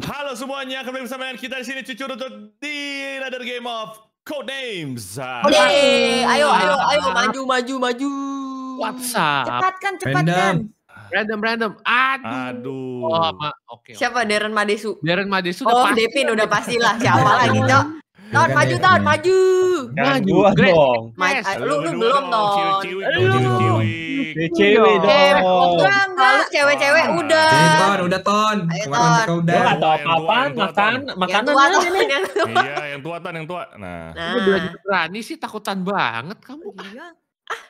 Halo semuanya, kembali bersama dengan kita di sini cucu untuk di another game of Codenames. Oke, ayo ayo ayo maju maju maju. WhatsApp. Cepat kan, cepat kan. Random random. Aduh. Aduh. Oh, oke. Okay, Siapa Darren Madesu? Darren Madesu Oh, Devin udah pastilah. Siapa lagi, Cok? Ton, maju Ton, maju. Maju dong. Lu lu belum dong. cewek dong. Lalu cewek-cewek udah. Ton, udah Ton. Kemarin udah. Gua tahu apa-apa, makan, makanan ini. Iya, yang tua Ton, yang tua. Nah. Lu nah. belajar berani sih takutan banget kamu. Iya. Ah.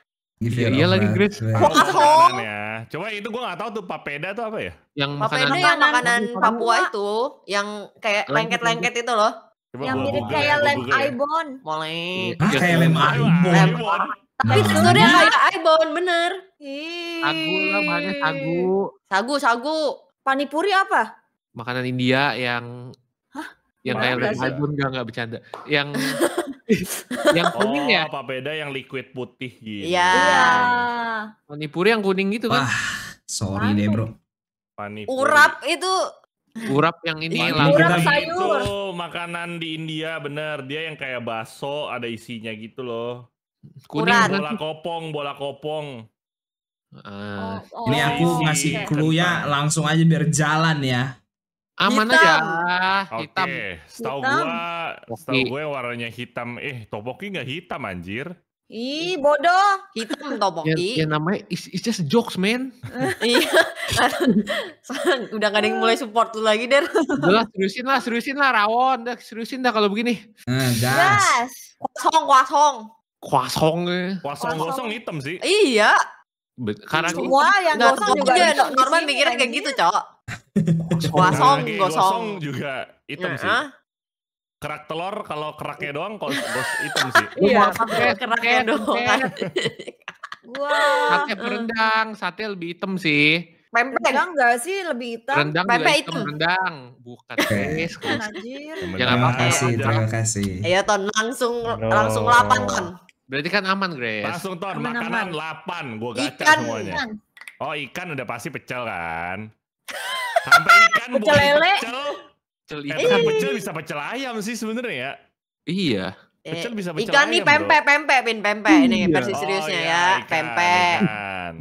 Gitu iya, ya, iya lagi Grace. kok home. Ya. Coba itu gue gak tahu tuh papeda tuh apa ya? Yang papeda makanan, yang makanan Papua itu, yang kayak lengket-lengket itu loh. Coba yang mirip kayak lem Ibon. Mulai. Ah, kayak lem Ibon. Tapi teksturnya kayak Ibon, bener. Sagu lah, sagu. Sagu, sagu. Panipuri apa? Makanan India yang Hah? yang kayak lem Ibon enggak enggak bercanda. Yang yang kuning ya? oh, ya. apa beda yang liquid putih gitu. Iya. Panipuri yang kuning gitu kan. Wah, sorry deh, Bro. Panipuri. Urap itu Urap yang ini iya, lah. Urap sayur. Itu makanan di India bener. Dia yang kayak bakso ada isinya gitu loh. Kuning Urat. Kan? bola kopong, bola kopong. Uh, oh, oh, ini iya aku ngasih clue ya langsung aja biar jalan ya. Aman hitam. aja. Oke, okay. setahu gua, setahu gue warnanya hitam. Eh, topoki nggak hitam anjir. Ih, bodoh. Hitam topok. Ya, ya namanya it's, it's just jokes, man. Iya. udah gak ada yang mulai support tuh lagi, Der. udah lah, seriusin lah, seriusin lah rawon, udah seriusin dah kalau begini. Nah, hmm, das. Kwasong, kwasong. Kwasong eh. kosong Kwasong hitam sih. Iya. Karena Wah, yang gosong juga normal mikirnya kayak gitu, Cok. Kwasong, gosong. juga hitam iya, sih. Ah kerak telur kalau keraknya doang kalau bos hitam sih. Iya, pakai keraknya doang. Wah. pakai rendang, sate lebih hitam sih. Pempek rendang enggak sih lebih hitam? Rendang juga hitam. Rendang bukan guys. Anjir. Terima ya, ya, kasih, terima kasih. Ayo Ton langsung langsung lapan Ton. Berarti kan aman Grace. Langsung Ton aman, makanan lapan gua gacha ikan, semuanya. Ikan. Oh ikan udah pasti pecel kan. Sampai ikan bukan pecel. Pecel eh, ikan. Eh, pecel bisa pecel ayam sih sebenarnya ya. Iya. Pecel eh, bisa pecel Ikan ayam, nih pempek pempek pin pempek ini iya. versi seriusnya oh, iya, ya, pempek.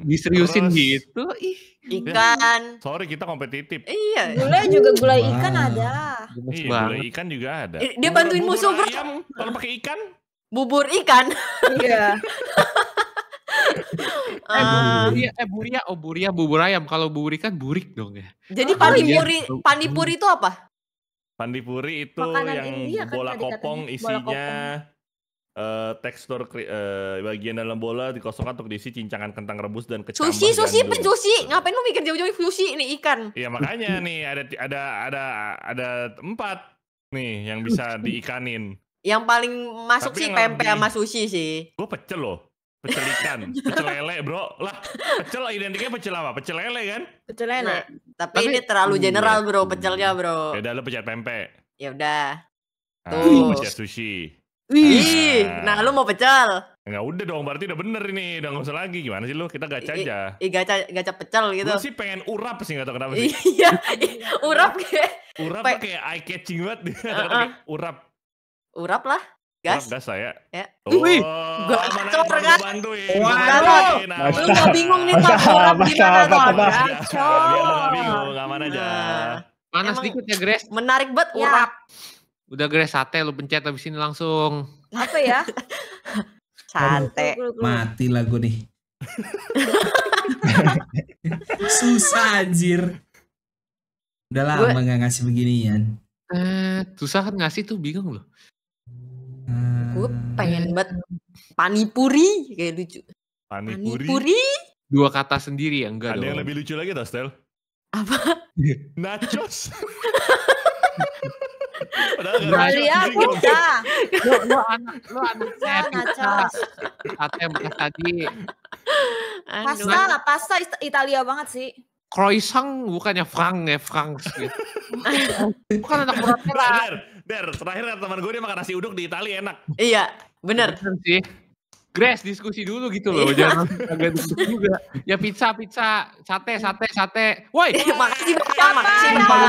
Diseriusin Terus, gitu. Ih, ikan. Ya, sorry kita kompetitif. Iya, gulai juga gulai wow. ikan ada. Iya, gulai ikan juga ada. Eh, dia bantuin bubur, musuh, Bro. Kalau pakai ikan? Bubur ikan. Iya. eh, ah. buria, eh buria, oh buria bubur ayam. Kalau bubur ikan burik dong ya. Jadi panipuri, panipuri itu apa? Pandipuri itu Makanan yang India, kan bola kan kopong isinya bola Uh, eh, tekstur uh, bagian dalam bola dikosongkan untuk diisi cincangan kentang rebus dan kecambah. Sushi, sushi, pensushi. Ngapain lu mikir jauh-jauh sushi ini ikan? Iya makanya nih ada ada ada ada empat nih yang bisa diikanin. Yang paling masuk Tapi sih pempek sama sushi sih. Gue pecel loh. Pecel ikan, pecel lele, bro. Lah, pecel identiknya pecel apa? Pecel lele kan? Pecel lele. Nah, tapi, tapi ini terlalu hmm. general, bro, pecelnya, bro. Ya udah lu pecel pempek. Ya udah. Ah, tuh. Ah, pecel sushi. Wih, nah, nah lu mau pecel? Enggak udah dong, berarti udah bener ini. Udah gak usah lagi. Gimana sih lu? Kita gacha aja. I, gacha, gacha pecel gitu. Gue sih pengen urap sih, gak tau kenapa sih. Iya, urap kayak... Urap kayak eye catching banget. Uh -uh. Urap. Urap lah. Gas. Gas saya. Ya. Oh, Wih, gacor kan? Bantuin. Waduh. Lu gak bingung nih Pak Borat gimana tuh? Gacor. bingung, aman aja. Nah, Panas dikit ya, Grace. Menarik banget, urap. Ya. Udah Grace, sate lu pencet habis ini langsung. Apa ya? Sate. Mati lagu nih. susah anjir. Udah lama gak ngasih beginian. Eh, susah kan ngasih tuh bingung loh. Hmm. Gue pengen banget panipuri kayak lucu. Panipuri. panipuri. Dua kata sendiri ya enggak Ada dong. yang lebih lucu lagi tuh Stel? Apa? Nachos. Dari aku lu lo anak, lu anak saya nachos. tadi. Anu. Pasta lah, pasta Italia banget sih. Croissant bukannya Frank ya, Frank gitu. Bukan anak Korea. Der, terakhir teman gue dia makan nasi uduk di Itali enak. Iya, bener. Bener sih. Grace diskusi dulu gitu loh, iya. jangan agak diskusi juga. Ya pizza, pizza, sate, sate, sate. Woi, iya, makasih bang, makasih bang.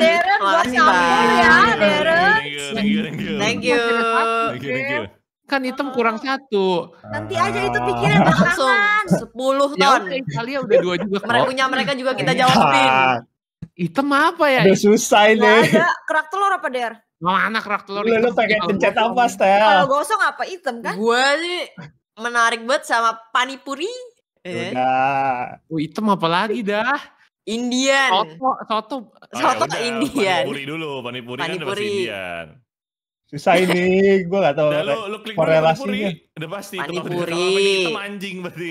Deren, gue sambung ya, Deren. Thank you, thank you. Thank you, thank you. Kan item kurang satu. Nanti aja itu pikiran ah. langsung. Sepuluh ya ton. Ya, Italia udah dua juga. Mereka punya mereka juga kita jawabin. Hitam apa ya? Udah susah ini. Ada kerak telur apa, Der? anak kerak telur Lu, lu pakai gitu. pencet apa, Stel? Kalau gosong apa hitam kan? Gue sih menarik banget sama panipuri. Eh. Ya iya. Udah. Oh, hitam apa lagi dah? Indian. Soto, soto. Oh, ya soto India. Indian. Panipuri dulu, panipuri, panipuri. kan udah Indian. Susah ini, gue gak tau nah, lu, lu klik korelasinya. Panipuri. Udah pasti panipuri. itu anjing berarti.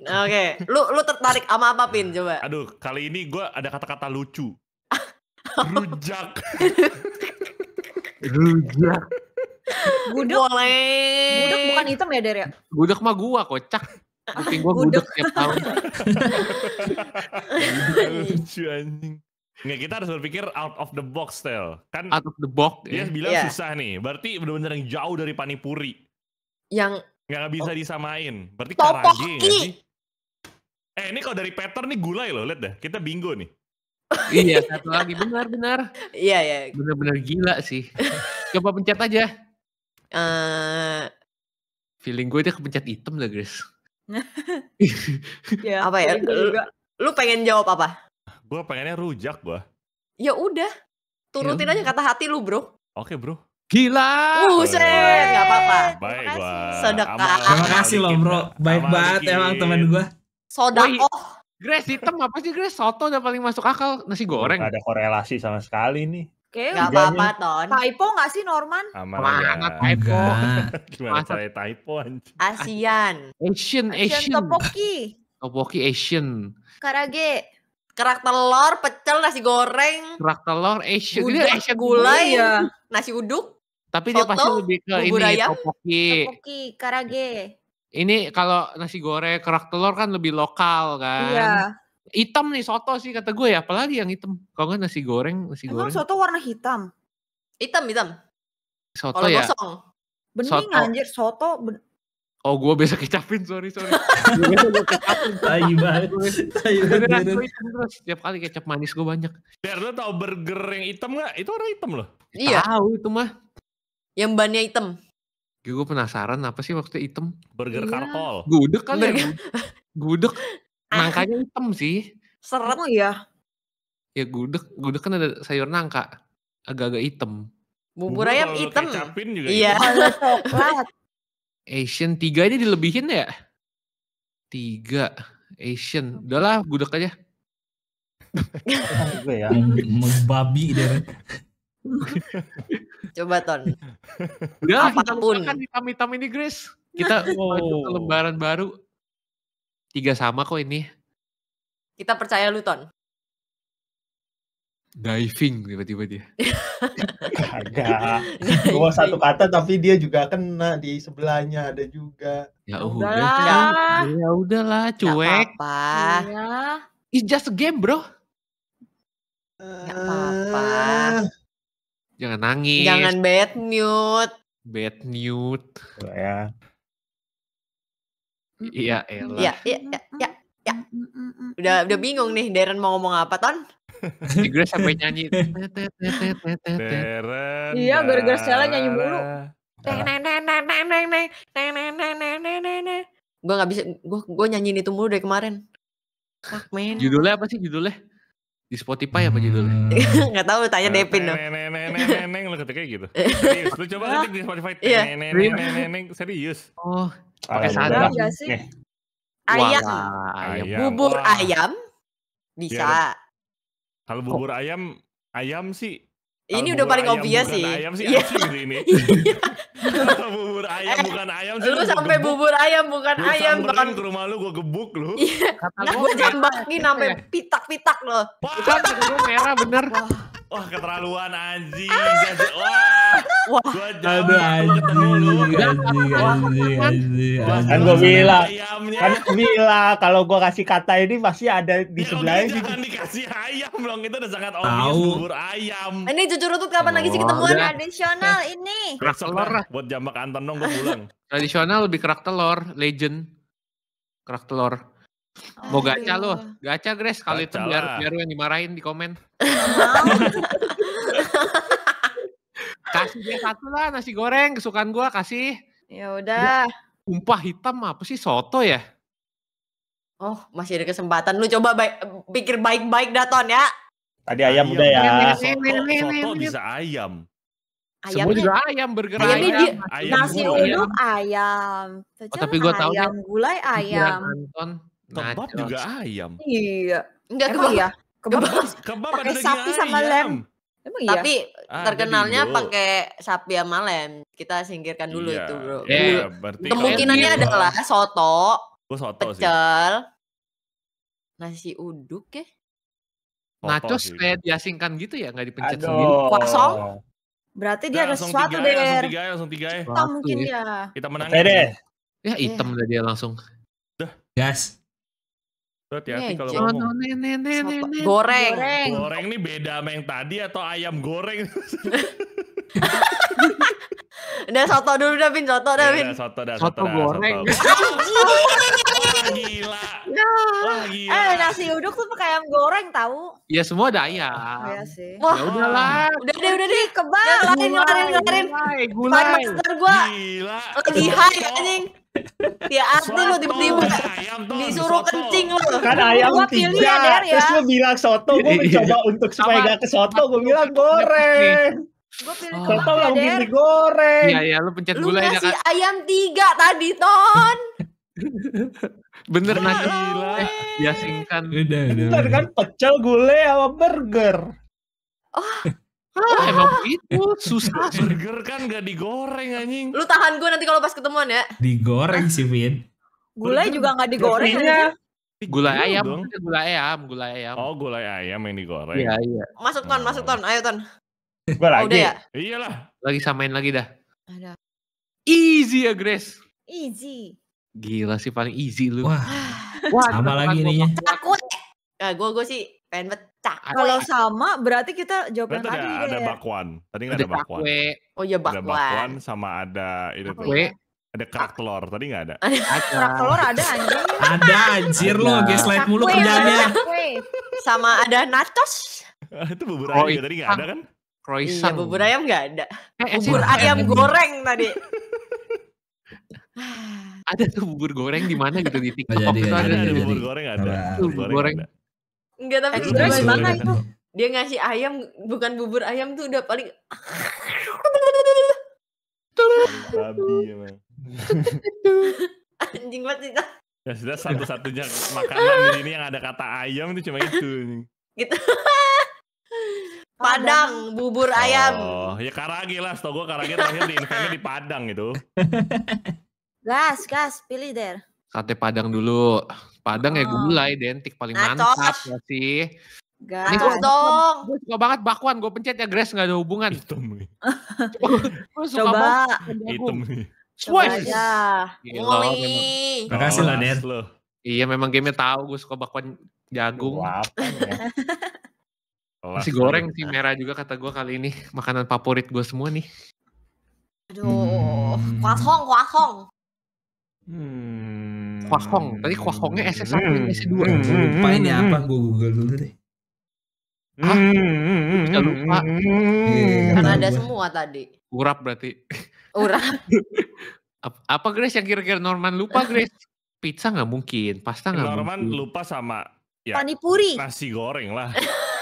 Oke, lu lu tertarik sama apa Pin coba? Aduh, kali ini gue ada kata-kata lucu. Rujak. Rujak. Gudeg. Boleh. Gudeg bukan hitam ya, Der ya? Gudeg mah gua kocak. Kuping gua gudeg tiap tahun. Lucu anjing. Nggak, kita harus berpikir out of the box, Tel. Kan out of the box. Dia yeah. bilang yeah. susah nih. Berarti benar-benar yang jauh dari panipuri. Yang nggak bisa oh. disamain. Berarti Topoki. karage Eh, ini kalau dari pattern nih gulai loh, lihat deh. Kita bingo nih. Iya, satu lagi benar benar. Iya iya Benar-benar gila sih. Coba pencet aja. Eh uh... feeling gue itu kepencet hitam lah, guys. ya, apa ya? Lu, lu pengen jawab apa? Gue pengennya rujak gua. Ya udah. Turutin ya. aja kata hati lu, Bro. Oke, Bro. Gila. Buset, enggak apa-apa. Baik gua. Sedekah. Terima kasih loh, Bro. Baik banget emang teman gua. Sodakoh. Grace hitam apa sih Grace? Soto udah paling masuk akal nasi goreng. Gak ada korelasi sama sekali nih. Kayaknya gak apa-apa Ton. Typo gak sih Norman? Aman Mana typo. Gimana caranya typo anjir. Asian. Asian, Asian. Asian topoki. Topoki Asian. Karage. Kerak telur, pecel, nasi goreng. Kerak telur, Asian. gula Asian gulai. Iya. Ya. Nasi uduk. Tapi Soto, dia pasti lebih ke ini, ya, ayam, topoki. Topoki, karage. Ini kalau nasi goreng kerak telur kan lebih lokal iya. kan. Iya. Hitam nih soto sih kata gue ya, apalagi yang hitam. Kalau nggak nasi goreng, nasi Emang goreng. soto warna hitam. Hitam, hitam. Soto kalo ya. Bening soto. anjir soto. Ben oh, gue biasa kecapin, sorry, sorry. gue biasa kecapin. Tahi banget. Setiap kali kecap manis gue banyak. Biar lo tau burger yang hitam nggak? Itu orang hitam loh. Iya. Tahu itu mah. Yang bannya hitam. Gue penasaran apa sih waktu hitam? Burger iya. karkol. Gudeg kan ya? Gudeg. Ah. Nangkanya hitam sih. Serem ya? Ya gudeg. Gudeg kan ada sayur nangka. Agak-agak hitam. Bubur ayam hitam. juga iya. coklat. Asian tiga ini dilebihin ya? Tiga. Asian. Udahlah gudeg aja. gue ya. babi deh. Coba Ton. Udah, Apapun. kita hitam-hitam ini Grace. Kita mau oh. lembaran baru. Tiga sama kok ini. Kita percaya lu Ton. Diving tiba-tiba dia. Kagak. Gua satu kata tapi dia juga kena di sebelahnya ada juga. Ya, ya udah. lah Ya udahlah, cuek. Gak apa. Ya. It's just a game, bro. Eh, Gak apa-apa. Uh... Jangan nangis. Jangan bad mute. Bad mute. ya. Iya, Ella Iya, iya, iya, iya. Udah udah bingung nih Darren mau ngomong apa, Ton? Di gue sampai nyanyi. Darren. Iya, gara-gara Stella nyanyi mulu. Gue gak bisa, gue gue nyanyiin itu mulu dari kemarin. Fuck man. Judulnya apa sih judulnya? Di Spotify apa judulnya? Enggak hmm. tahu tanya Devin dong. Neneng neneng neneng lo ketiknya gitu. lu coba ketik di Spotify neneng iya. neneng serius. Oh, pakai sadar. Eh, ayam. Bubur ayam bisa. Iya, Kalau bubur ayam ayam sih ini udah paling obvious sih. Ayam sih yeah. sih ini. bubur iya. ayam eh, bukan ayam sih. Lu, sampai sampai bubur ayam bukan gua ayam bahkan ke rumah lu gua gebuk lu. Iya. Kata nah, gua nih sampai gitu ya. pitak-pitak lo. Itu merah bener. Wah keterlaluan anjing. Ah. Wah. Gua jauh Aduh, ketemu Anjing, anjing, anjing. Kan gue bilang. Kan bilang kalau gue kasih kata ini pasti ada di ya, sebelahnya. Gitu. Jangan dikasih ayam dong. Itu udah sangat obvious bubur ayam. Ini jujur tuh kapan lagi sih ketemuan tradisional ini? Kerak telur lah. Buat jambak Anton dong gue pulang. Tradisional lebih kerak telur. Legend. Kerak telur. Mau gacha lo, gacha Grace kalau itu biar biar yang dimarahin di komen. kasih dia satu lah nasi goreng kesukaan gua kasih. Ya udah. Umpah hitam apa sih soto ya? Oh, masih ada kesempatan. Lu coba baik, pikir baik-baik Daton ya. Tadi ayam, ayam udah ya. Soto, soto bisa ayam. Ayam juga ayam, burger ayam. ayam. ayam nasi uduk ayam. ayam. Oh, tapi gua tahu ayam, gulai ayam. Anton, Kebab juga ayam. Iya. Enggak kebab. ya? Kebab. Kebab pakai sapi ayam. sama lem. Emang iya. Tapi ah, terkenalnya pakai sapi sama lem. Kita singkirkan dulu iya. itu, Bro. Yeah, berarti Kemungkinannya ada adalah soto, Gua soto pecel, sih. nasi uduk ya. Nachos kayak diasingkan gitu ya, nggak dipencet Aduh. sendiri. Kosong. Berarti dia nah, ada sesuatu deh. Ya, langsung tiga, ya, langsung tiga ya. Kita mungkin ya. ya. Kita menang. Ya hitam eh. udah dia langsung. Gas. Iya, hati-hati kalau ngomong. Goreng. goreng. Goreng ini beda sama yang tadi atau ayam goreng? udah soto dulu dah Vin, soto dah iya, Vin. soto dah, soto, soto goreng. Soto. gila. Wah, gila. Eh, nasi uduk tuh pakai ayam goreng tahu. Ya semua ada ayam. Oh, iya sih. Ya Wah, udahlah. Udah deh, udah deh, kebal. Lain, lain, lain. Gulai, gulai. Gulai, gulai. Gulai, gulai. Gulai, gulai. Gulai, gulai. Gulai, gulai. Ya arti ah, lu tiba-tiba disuruh soto. kencing lu. Kan ayam gua tiga. Ya, ya. Terus lu bilang soto, gue iya. mencoba untuk supaya gak ke soto, gue bilang goreng. Gue pilih oh. Soto lah pilih goreng. Iya, iya, lu pencet gula ya kan. ayam tiga tadi, Ton. Bener nah, gila. Eh, biasingkan. Udah, udah. Bener kan pecel gulai sama burger. Oh. Ah, emang begitu susah. Burger kan gak digoreng anjing. Lu tahan gue nanti kalau pas ketemuan ya. Digoreng sih, Vin. Gulai juga gak digoreng. ya Gulai ayam, dong. gulai ayam, gulai ayam. Oh, gulai ayam yang digoreng. Iya, iya. Masuk ton, masuk ton. Ayo ton. Gue lagi. Udah ya? Iyalah. Lagi samain lagi dah. Ada. Easy ya, Grace. Easy. Gila sih paling easy lu. Wah. Wah sama lagi ininya. Takut. Ya, gue gue sih Pengen pecah. Kalau sama berarti kita jawaban tadi ada, ada bakwan. Tadi nggak ada, ada bakwan. Oh iya bakwan. bakwan sama ada itu tuh. Kue. Ada kerak telur, tadi nggak ada. kerak telur ada anjing. ada anjir lo, guys lain mulu kerjanya. Sama ada natos. itu bubur ayam oh, tadi nggak ada kan? Croissant. Iya, bubur ayam nggak ada. Eh, eh bubur ayam goreng tadi. ada tuh bubur goreng di mana gitu di TikTok. Gitu ada, ada, ada, ada, ada bubur goreng ada. Bubur goreng. Enggak tapi eh, udah gimana itu? Dia ngasih ayam bukan bubur ayam tuh udah paling babi emang. Anjing banget sih. Ya sudah satu-satunya makanan di sini yang ada kata ayam tuh cuma itu nih. Gitu. Padang, bubur ayam. Oh, ya karage lah. Setau gue karage terakhir di di Padang gitu. gas, gas, pilih deh Sate Padang dulu. Padang oh. ya ah. gulai identik paling nah, mantap ya sih. Gacos dong. Gue suka banget bakwan, gue pencet ya Grace gak ada hubungan. Hitam nih. Coba. Hitam nih. Coba aja. Makasih lah Net. Iya memang gamenya tahu gue suka bakwan jagung. Masih goreng sih merah juga kata gue kali ini. Makanan favorit gue semua nih. Aduh, hmm. kuasong, kuasong. Hmm. Hong. Tadi Hongnya SS1 hmm. SS2. Hmm. Lupa ini ya, apa? Gue Google dulu deh. Hmm. Hah? Hmm. lupa. Hmm. kan ada semua tadi. Urap berarti. Urap. apa Grace yang kira-kira Norman lupa Grace? Pizza nggak mungkin, pasta nggak mungkin. Norman lupa sama ya, panipuri. Nasi goreng lah.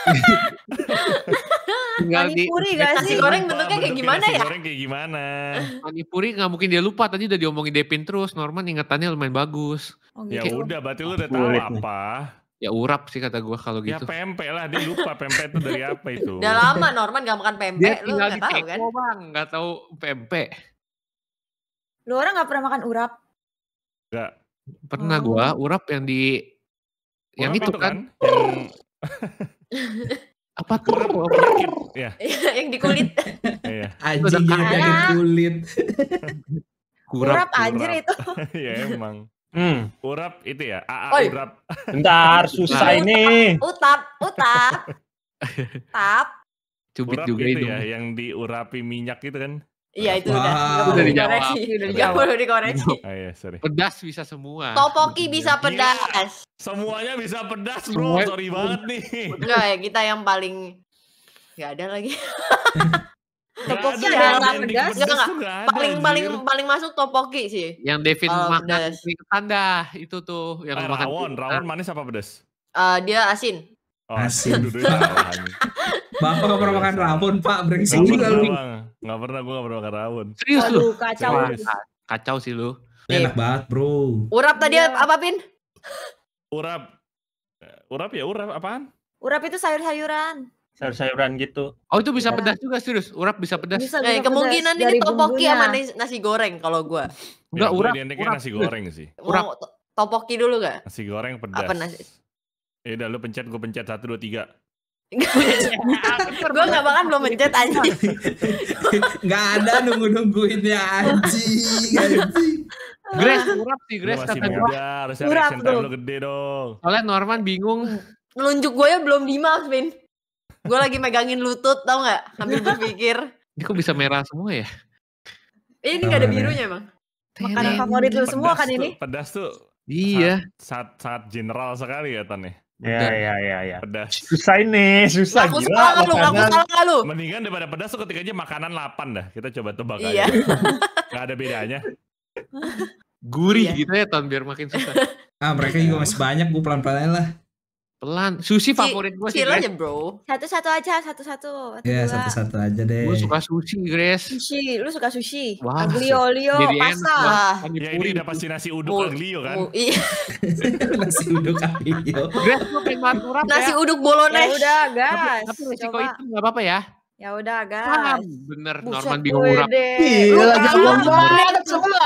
tinggal Manipuri di, gak sih? Nasi goreng bentuknya kayak gimana ya? goreng kayak gimana? puri gak mungkin dia lupa tadi udah diomongin Depin terus. Norman ingatannya lumayan bagus. Oh, ya gitu. udah berarti lu udah tahu apa. Ya urap sih kata gue kalau ya gitu. Ya pempek lah, dia lupa pempek itu dari apa itu. Udah lama Norman gak makan pempek, lu gak tau kan? Dia bang, gak tau pempek. Lu orang gak pernah makan urap? Gak. Pernah gue oh. urap yang di yang itu, kan? kan? apa tuh ya. yang di kulit iya. anjing yang di ah. kulit kurap, kurap anjir iya, hmm. itu ya emang Hmm. Urap itu ya, AA kurap urap. Bentar, susah ini. Utap, utap. Tap. Cubit juga itu. Ya, ya, yang diurapi minyak itu kan. Iya itu wow. udah. Itu udah dikoreksi. Gak perlu dikoreksi. Oh, iya, sorry. Pedas bisa semua. Topoki iya. bisa pedas. Semuanya bisa pedas bro. Semua. Sorry banget nih. Enggak ya kita yang paling gak ada lagi. topoki ada yang pedas. Enggak enggak. Paling paling paling masuk topoki sih. Yang Devin oh, makan tanda itu tuh yang Ay, eh, makan. Rawon, rawon manis apa pedas? Uh, dia asin. Oh, asin. asin. Bapak gak pernah makan rawon, Pak. Brengsek juga lu. Gak pernah, gue gak pernah makan rawon. Serius lu? kacau. Kacau sih lu. Enak banget, bro. Urap tadi yeah. apa, Pin? Urap. Urap ya, urap apaan? Urap itu sayur-sayuran. Sayur-sayuran gitu. Oh itu bisa iya. pedas juga serius. Urap bisa pedas. Bisa, nah, bisa kemungkinan pedas. ini topoki sama nasi goreng kalau gue. Enggak, ya, urap. Ini nasi goreng sih. Urap. topoki dulu gak? Nasi goreng pedas. Apa nasi? Ya udah lu pencet, gue pencet satu dua tiga gue gak bahkan belum mencet anji, Gak ada nunggu-nungguinnya anjing Anjing Grace urap sih Grace kata gue Harusnya urap lu gede dong Soalnya Norman bingung Telunjuk gue ya belum dimas Vin Gue lagi megangin lutut tau gak Sambil berpikir Ini kok bisa merah semua ya Ini gak ada nah, birunya emang Makanan favorit lu semua kan ini Pedas tuh Iya saat-saat general sekali ya Tan ya. Iya, ya ya iya. Pedas. Susah ini, susah. Aku salah lu, aku salah lu. Mendingan daripada pedas tuh ketikanya makanan lapan dah. Kita coba tebak iya. Gak ada bedanya. Iya. Gurih iya. gitu ya, tahun biar makin susah. Ah, mereka juga masih banyak, gue pelan-pelan lah. Pelan. Sushi favorit gue sih. Chill aja bro. Satu-satu aja, satu-satu. Iya, yeah, satu-satu aja deh. Gue suka sushi, Grace. Sushi, lu suka sushi? Wah. Aglio, Lio, pasta. Ya ini udah pasti nasi uduk oh, Aglio kan? iya. nasi uduk Aglio. Grace, lu pengen ya. Nasi uduk Bolones. Ya udah, gas. Tapi, tapi resiko itu gak apa-apa ya. Ya udah guys. Paham bener Buset Norman bingung murah. Iya lagi belum banget coba.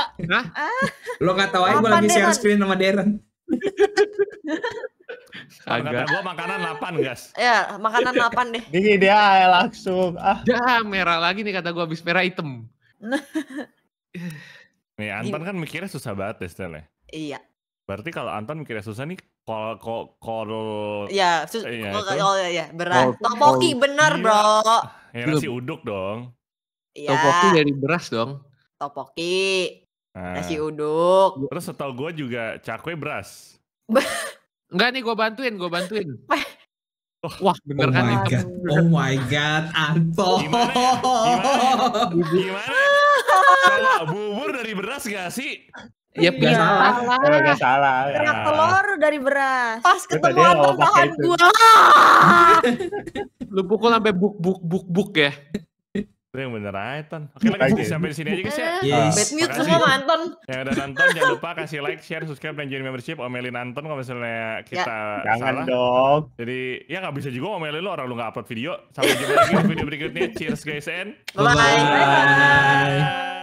Lo gak tau aja gue lagi share screen sama Darren. Agak. Gua makanan 8, guys. Iya, makanan 8 deh. Ini dia eh, langsung. Ah. Dah, merah lagi nih kata gua habis merah item nih, Anton kan mikirnya susah banget deh, Stel ya. Iya. Berarti kalau Anton mikirnya susah nih, kol kol kol Iya, susah ya, kol, ya, berat. Topoki bener, iya. Bro. Ya nasi uduk dong. Iya. Topoki dari beras dong. Topoki. Nah. Nasi uduk. Terus setahu gua juga cakwe beras. Enggak nih, gue bantuin, gue bantuin. Oh, Wah, bener oh kan? My God. Oh my God, Anto. Gimana ya? Gimana? Ya? Gimana? Ya? Salah bubur dari beras gak sih? Yep, iya, gak ya, salah. salah. Gak salah. Kena telur dari beras. Pas ketemu Anto tahan gue. Lu pukul sampai buk buk buk buk ya. Itu yang bener aja, Ton. Oke, lah guys, sampai di sini aja guys ya. Eh, yes. Bad mute semua Anton. Yang udah nonton jangan lupa kasih like, share, subscribe, dan join membership. Omelin Anton kalau misalnya kita ya. Jangan salah. dong. Jadi, ya nggak bisa juga omelin lo orang lu nggak upload video. Sampai jumpa lagi di video berikutnya. Cheers guys and bye-bye.